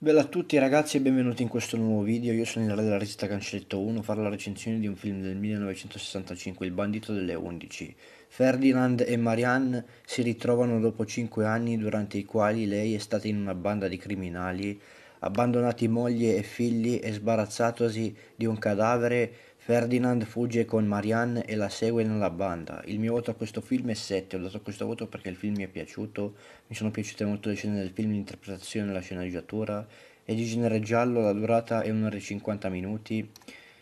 Bella a tutti ragazzi e benvenuti in questo nuovo video, io sono il re della regista Cancelletto 1, farò la recensione di un film del 1965, Il bandito delle 11. Ferdinand e Marianne si ritrovano dopo 5 anni durante i quali lei è stata in una banda di criminali, abbandonati moglie e figli e sbarazzatosi di un cadavere Ferdinand fugge con Marianne e la segue nella banda. Il mio voto a questo film è 7, ho dato questo voto perché il film mi è piaciuto, mi sono piaciute molto le scene del film, l'interpretazione, la sceneggiatura, è di genere giallo, la durata è 1 ora e 50 minuti.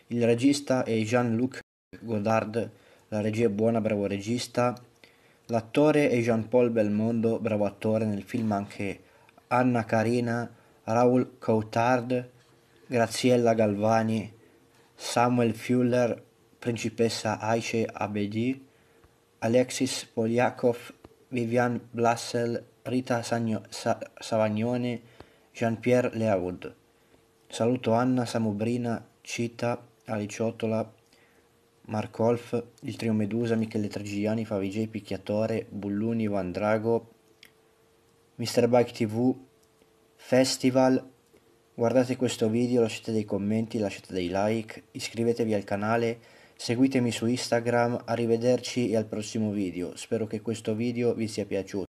Il regista è Jean-Luc Godard, la regia è buona, bravo regista. L'attore è Jean-Paul Belmondo, bravo attore, nel film anche Anna Carina, Raoul Coutard, Graziella Galvani, Samuel Fuller, principessa Ayşe Abedi, Alexis Poliakov, Vivian Blassel, Rita Sagno- Sa- Savagnone, Jean-Pierre Leaud. Saluto Anna Samubrina, Cita, Aliciotola, Marcolf, il trio Medusa, Michele Tregiani, Favigei Picchiatore, Bulluni, Vandrago, Mr. Bike TV, Festival, Guardate questo video, lasciate dei commenti, lasciate dei like, iscrivetevi al canale, seguitemi su Instagram, arrivederci e al prossimo video. Spero che questo video vi sia piaciuto.